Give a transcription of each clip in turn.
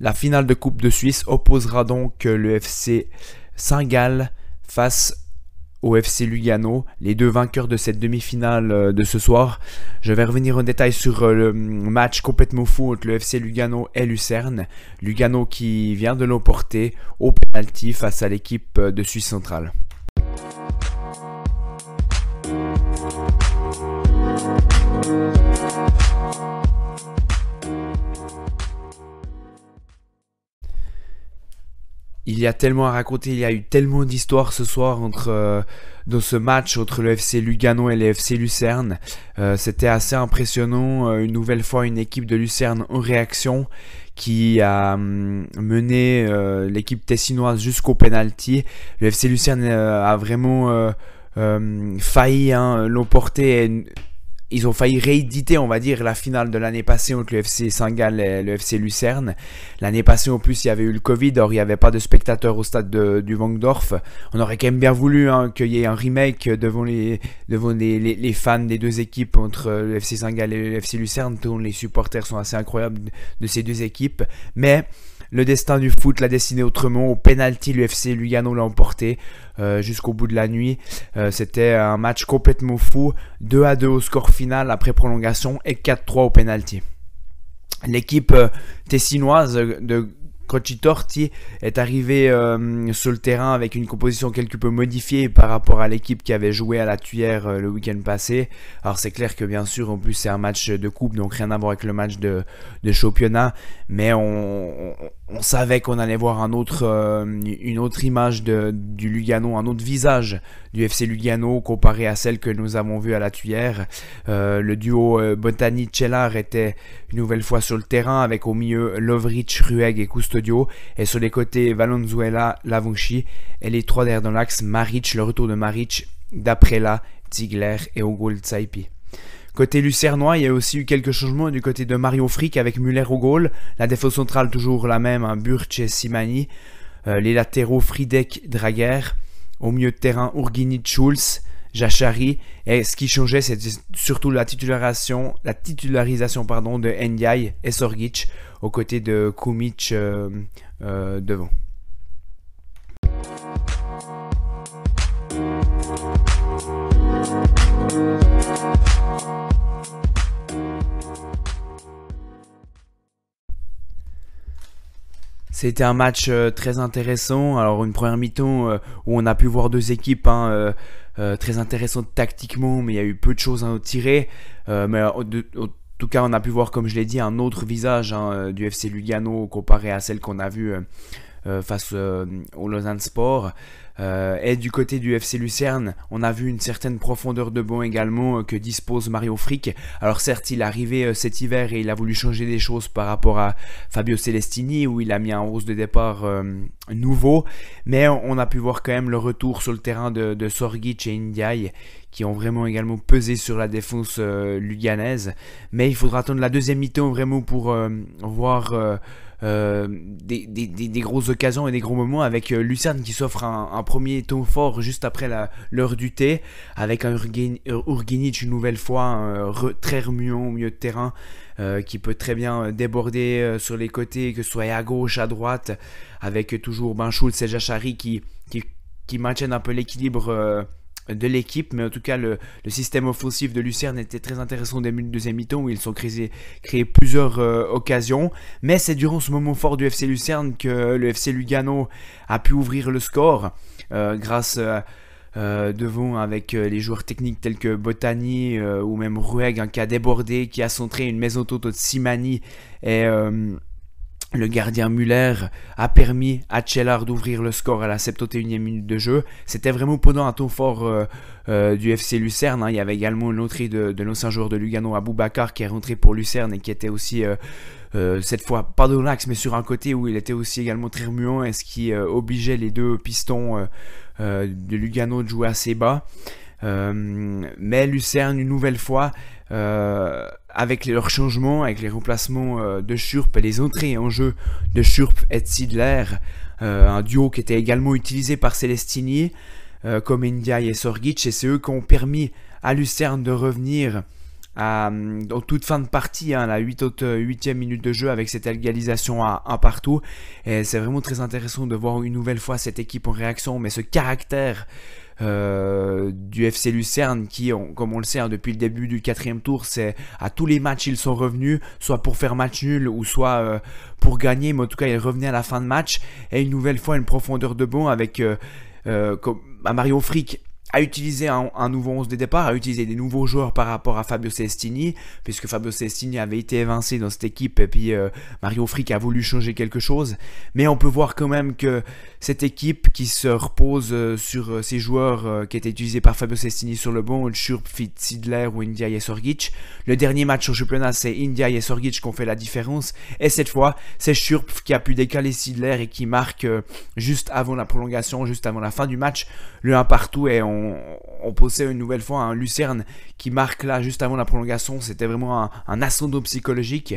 La finale de Coupe de Suisse opposera donc euh, le FC Saint-Gall face au FC Lugano, les deux vainqueurs de cette demi-finale euh, de ce soir. Je vais revenir en détail sur euh, le match complètement fou entre le FC Lugano et Lucerne. Lugano qui vient de l'emporter au penalty face à l'équipe de Suisse centrale. il y a tellement à raconter, il y a eu tellement d'histoires ce soir entre euh, dans ce match entre le FC Lugano et le FC Lucerne. Euh, c'était assez impressionnant. Euh, une nouvelle fois, une équipe de Lucerne en réaction qui a hum, mené l'équipe tessinoise jusqu'au penalty. Le FC Lucerne a vraiment hum, failli hein, l'emporter et ils ont failli rééditer, on va dire, la finale de l'année passée entre le FC Saint-Gall et le FC Lucerne. L'année passée, en plus, il y avait eu le Covid, or il n'y avait pas de spectateurs au stade du Wangdorf. On aurait quand même bien voulu hein, qu'il y ait un remake devant les, devant les, les, fans des deux équipes entre le FC Saint-Gall et le FC Lucerne, dont les supporters sont assez incroyables de ces deux équipes. Mais le destin du foot l'a dessiné autrement. Au penalty, l'UFC Lugano l'a emporté euh, jusqu'au bout de la nuit. Euh, c'était un match complètement fou. 2 à 2 au score final après prolongation et 4-3 au penalty. L'équipe euh, tessinoise de Crocitorti Torti est arrivée sur le terrain avec une composition quelque peu modifiée par rapport à l'équipe qui avait joué à la tuyère le week-end passé. Alors c'est clair que bien sûr, en plus c'est un match de coupe, donc rien à voir avec le match de, championnat, mais on, on savait qu'on allait voir euh, une autre image du Lugano, un autre visage du FC Lugano comparé à celle que nous avons vue à la tuyère. Euh, le duo euh, Botani-Cellar était une nouvelle fois sur le terrain avec au milieu Lovrich, Rueg et Custodio et sur les côtés Valenzuela, Lavunchi et les trois derrière dans l'axe Maric, le retour de Maric, Daprela, Ziegler et Ogul Tsaipi. Côté lucernois, il y a aussi eu quelques changements du côté de Mario Frick avec Muller au goal. La défense centrale toujours la même, hein, Burch et Simani. Euh, les latéraux Friedek, Draguer. Au milieu de terrain, Urgini, Schulz, Jachari. Et ce qui changeait, c'était surtout la titularisation, la titularisation pardon, de Ndiaye et Sorgic aux côtés de Kumic euh, euh, devant. C'était un match euh, très intéressant. Alors une première mi-temps euh, où on a pu voir deux équipes hein, euh, très intéressantes tactiquement, mais il y a eu peu de choses à tirer. mais en tout cas, on a pu voir, comme je l'ai dit, un autre visage hein, du FC Lugano comparé à celle qu'on a vue face au Lausanne Sport. Euh, et du côté du FC Lucerne, on a vu une certaine profondeur de banc également euh, que dispose Mario Frick. Alors certes, il est arrivé euh, cet hiver et il a voulu changer des choses par rapport à Fabio Celestini où il a mis un hausse de départ nouveau. Mais on a pu voir quand même le retour sur le terrain de, de Sorgic et Ndiaye qui ont vraiment également pesé sur la défense luganaise. Mais il faudra attendre la deuxième mi-temps vraiment pour voir... des, des, des, grosses occasions et des gros moments avec Lucerne qui s'offre un, premier ton fort juste après l'heure du thé, avec un Urginic euh, une nouvelle fois euh, très remuant au milieu de terrain, euh, qui peut très bien déborder sur les côtés, que ce soit à gauche, à droite, avec toujours Ben Schultz et qui, maintiennent un peu l'équilibre. de l'équipe, mais en tout cas le, système offensif de Lucerne était très intéressant au début de deuxième mi-temps où ils ont créé, plusieurs occasions. Mais c'est durant ce moment fort du FC Lucerne que le FC Lugano a pu ouvrir le score. Euh, grâce euh, euh, devant avec les joueurs techniques tels que Botany ou même Rueg qui a débordé, qui a centré une maison tout de Simani et le gardien Muller a permis à Tchellar d'ouvrir le score à la 71e minute de jeu. C'était vraiment pendant un temps fort euh, euh, du FC Lucerne. Hein. Il y avait également une de, l'ancien joueur de Lugano, Bakar, qui est rentré pour Lucerne et qui était aussi, euh, cette fois pas dans l'axe, mais sur un côté où il était aussi également très muant et ce qui obligeait les deux pistons de Lugano de jouer assez bas. mais Lucerne, une nouvelle fois, avec leurs changements, avec les remplacements euh, de Shurp et les entrées en jeu de Shurp et de Sidler, euh, un duo qui était également utilisé par Celestini, euh, comme india et Sorgic, et c'est eux qui ont permis à Lucerne de revenir à, dans toute fin de partie, hein, à la 8 e minute de jeu avec cette égalisation à un partout. Et c'est vraiment très intéressant de voir une nouvelle fois cette équipe en réaction, mais ce caractère euh, du FC Lucerne qui, comme on le sait, hein, depuis le début du quatrième tour, c'est à tous les matchs ils sont revenus, soit pour faire match nul ou soit euh, pour gagner, mais en tout cas ils revenaient à la fin de match et une nouvelle fois une profondeur de bon avec euh, euh comme à bah, Mario Frick à utiliser un, nouveau 11 de départ, à utiliser des nouveaux joueurs par rapport à Fabio Cestini, puisque Fabio Cestini avait été évincé dans cette équipe, et puis euh, Mario Frick a voulu changer quelque chose. Mais on peut voir quand même que cette équipe qui se repose euh, sur ces euh, joueurs qui étaient utilisés par Fabio Cestini sur le banc, Schurp, Sidler ou India Yesorgic, le dernier match au championnat, c'est India Yesorgic qui ont fait la différence, et cette fois, c'est Schurp qui a pu décaler Sidler et qui marque juste avant la prolongation, juste avant la fin du match, le 1 partout, et on on, possède une nouvelle fois un Lucerne qui marque là juste avant la prolongation. C'était vraiment un, un ascendant psychologique.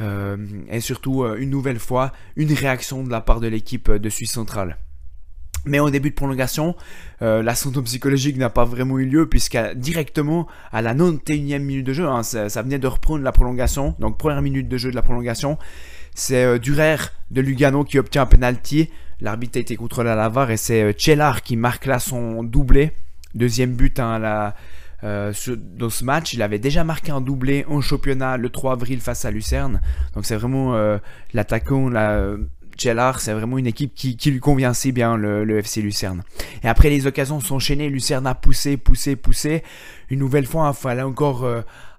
Euh, et surtout, euh, une nouvelle fois, une réaction de la part de l'équipe de Suisse centrale. Mais au début de prolongation, euh, psychologique n'a pas vraiment eu lieu puisqu'à directement à la 91e minute de jeu, hein, ça, venait de reprendre la prolongation, donc première minute de jeu de la prolongation, c'est euh, Durer de Lugano qui obtient un penalty L'arbitre a été contrôlé à la VAR et c'est Tchellar euh, qui marque là son doublé. Deuxième but hein, euh, dans ce match. Il avait déjà marqué un doublé en championnat le 3 avril face à Lucerne. Donc c'est vraiment euh, l'attaquant, la, c'est vraiment une équipe qui, lui convient si bien, le, FC Lucerne. Et après, les occasions sont enchaînées. Lucerne a poussé, poussé, poussé. Une nouvelle fois, hein, il fallait encore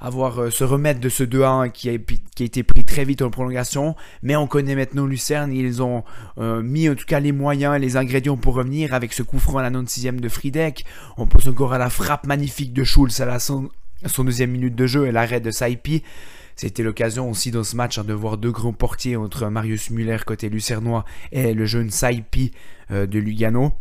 avoir se remettre de ce 2-1 qui, qui a été pris très vite en prolongation, mais on connaît maintenant Lucerne, ils ont euh, mis en tout cas les moyens, et les ingrédients pour revenir avec ce coup franc à la 96e de Friedek, on pense encore à la frappe magnifique de Schulz à la son, deuxième minute de jeu et l'arrêt de Saipi. C'était l'occasion aussi dans ce match hein, de voir deux grands portiers entre Marius Müller côté lucernois et le jeune Saipi euh, de Lugano.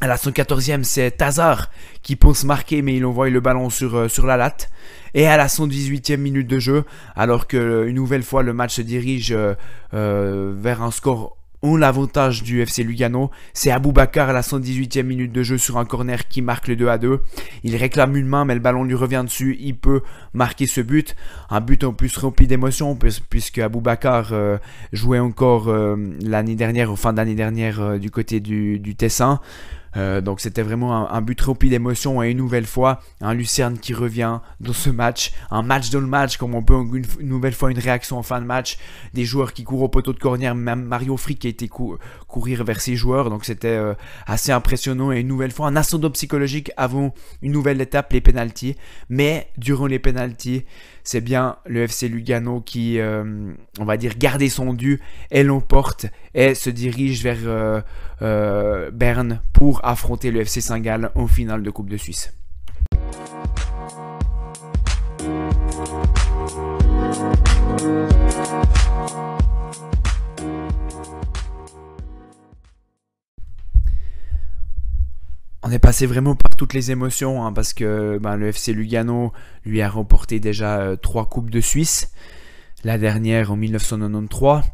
À la 114e, c'est Tazar qui pense marquer, mais il envoie le ballon sur, euh, sur la latte. Et à la 118e minute de jeu, alors que une nouvelle fois le match se dirige euh, euh, vers un score en l'avantage du FC Lugano. C'est Aboubakar à la 118e minute de jeu sur un corner qui marque le 2 à 2. Il réclame une main, mais le ballon lui revient dessus. Il peut marquer ce but. Un but en plus rempli d'émotion, puisque Aboubakar jouait encore l'année dernière, au fin d'année dernière, du côté du Tessin. Euh, donc c'était vraiment un, but rempli d'émotion et hein, une nouvelle fois un hein, Lucerne qui revient dans ce match, un match dans le match comme on peut une, nouvelle fois une réaction en fin de match, des joueurs qui courent au poteau de corner, même Mario Frick qui a été courir vers ses joueurs, donc c'était euh, assez impressionnant et une nouvelle fois un ascendant psychologique avant une nouvelle étape les pénalties, mais durant les pénalties c'est bien le FC Lugano qui, euh, on va dire, gardait son dû et l'emporte et se dirige vers euh, euh, Berne pour affronter le FC Saint-Gall en finale de Coupe de Suisse. passer vraiment par toutes les émotions hein, parce que ben, le FC Lugano lui a remporté déjà euh, trois coupes de Suisse, la dernière en 1993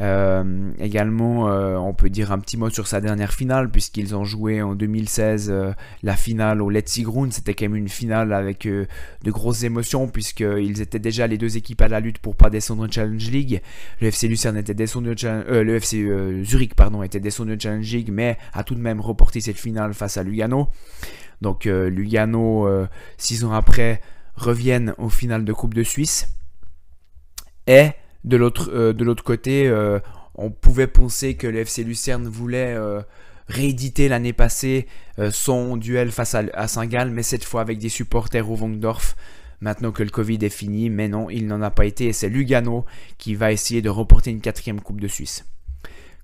euh, également, euh, on peut dire un petit mot sur sa dernière finale, puisqu'ils ont joué en 2016 euh, la finale au Let's Ground. C'était quand même une finale avec de grosses émotions, puisqu'ils étaient déjà les deux équipes à la lutte pour pas descendre en Challenge League. Le FC Lucerne était descendu le FC Zurich pardon, était descendu en Challenge League, mais a tout de même reporté cette finale face à Lugano. Donc Lugano, six ans après, reviennent au final de Coupe de Suisse. Et de l'autre, euh, de l'autre côté, euh, on pouvait penser que le FC Lucerne voulait euh, rééditer l'année passée son duel face à, Saint-Gall, mais cette fois avec des supporters au Vongdorf. Maintenant que le Covid est fini, mais non, il n'en a pas été et c'est Lugano qui va essayer de remporter une quatrième Coupe de Suisse.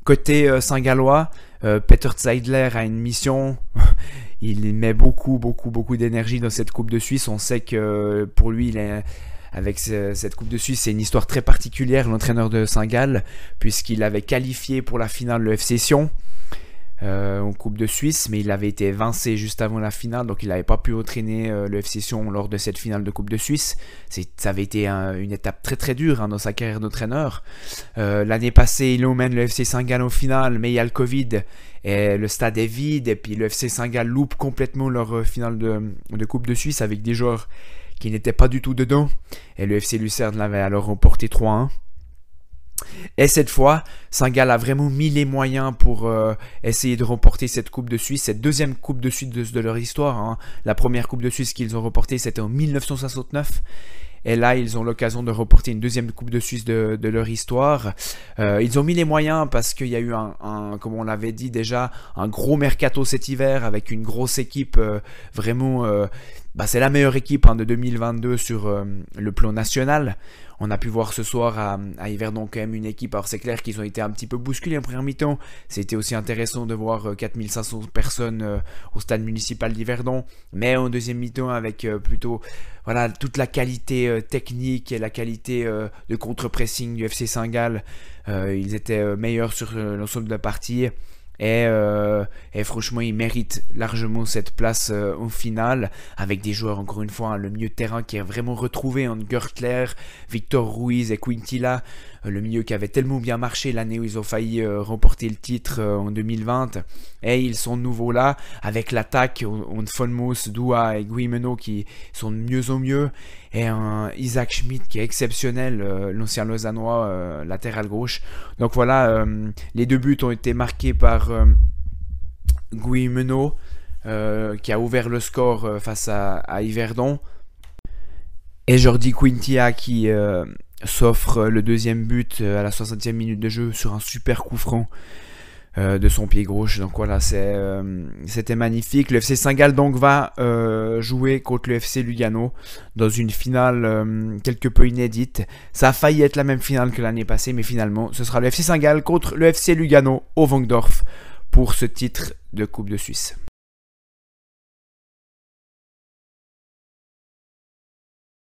Côté Saint-Gallois, Peter Zeidler a une mission. il met beaucoup, beaucoup, beaucoup d'énergie dans cette Coupe de Suisse. On sait que pour lui, il est avec cette Coupe de Suisse, c'est une histoire très particulière, l'entraîneur de Saint-Gall, puisqu'il avait qualifié pour la finale le FC Sion. Euh, en Coupe de Suisse, mais il avait été vincé juste avant la finale, donc il n'avait pas pu entraîner euh, le FC Sion lors de cette finale de Coupe de Suisse. Ça avait été une étape très très dure hein, dans sa carrière d'entraîneur. Euh, l'année passée, il emmène le FC Saint-Gall en finale, mais il y a le Covid et le stade est vide, et puis le FC Saint-Gall loupe complètement leur finale de Coupe de Suisse avec des joueurs qui n'était pas du tout dedans. Et le FC Lucerne l'avait alors remporté 3-1. Et cette fois, Saint-Gall a vraiment mis les moyens pour euh, essayer de remporter cette Coupe de Suisse, cette deuxième Coupe de Suisse de, leur histoire. Hein. La première Coupe de Suisse qu'ils ont remportée, c'était en 1969. Et là, ils ont l'occasion de remporter une deuxième Coupe de Suisse de, leur histoire. Euh, ils ont mis les moyens parce qu'il y a eu un, comme on l'avait dit déjà, un gros mercato cet hiver avec une grosse équipe euh, vraiment bah, c'est la meilleure équipe hein, de 2022 sur euh, le plan national. On a pu voir ce soir à, Yverdon quand même une équipe. Alors c'est clair qu'ils ont été un petit peu bousculés en première mi-temps. C'était aussi intéressant de voir 4500 euh, personnes euh, au stade municipal d'Yverdon. Mais en deuxième mi-temps avec plutôt voilà, toute la qualité technique et la qualité de contre-pressing du FC saint ils étaient meilleurs sur l'ensemble de la partie. Et et franchement, ils méritent largement cette place euh, en finale, avec des joueurs, encore une fois, hein, le milieu de terrain qui est vraiment retrouvé entre Gertler, Victor Ruiz et Quintilla, euh, le milieu qui avait tellement bien marché l'année où ils ont failli euh, remporter le titre en 2020. Et ils sont de nouveau là, avec l'attaque entre Fonmos, Doua et Guimeno qui sont de mieux en mieux, et un Isaac Schmidt qui est exceptionnel, l'ancien Lausannois latéral gauche. Donc voilà, les deux buts ont été marqués par menot euh, qui a ouvert le score euh, face à, Yverdon. Et Jordi Quintia qui euh, s'offre le deuxième but à la 60e minute de jeu sur un super coup franc de son pied gauche. Donc voilà, c'était magnifique. Le FC saint donc va jouer contre le FC Lugano dans une finale quelque peu inédite. Ça a failli être la même finale que l'année passée, mais finalement, ce sera le FC saint contre le FC Lugano au Vangdorf pour ce titre de Coupe de Suisse.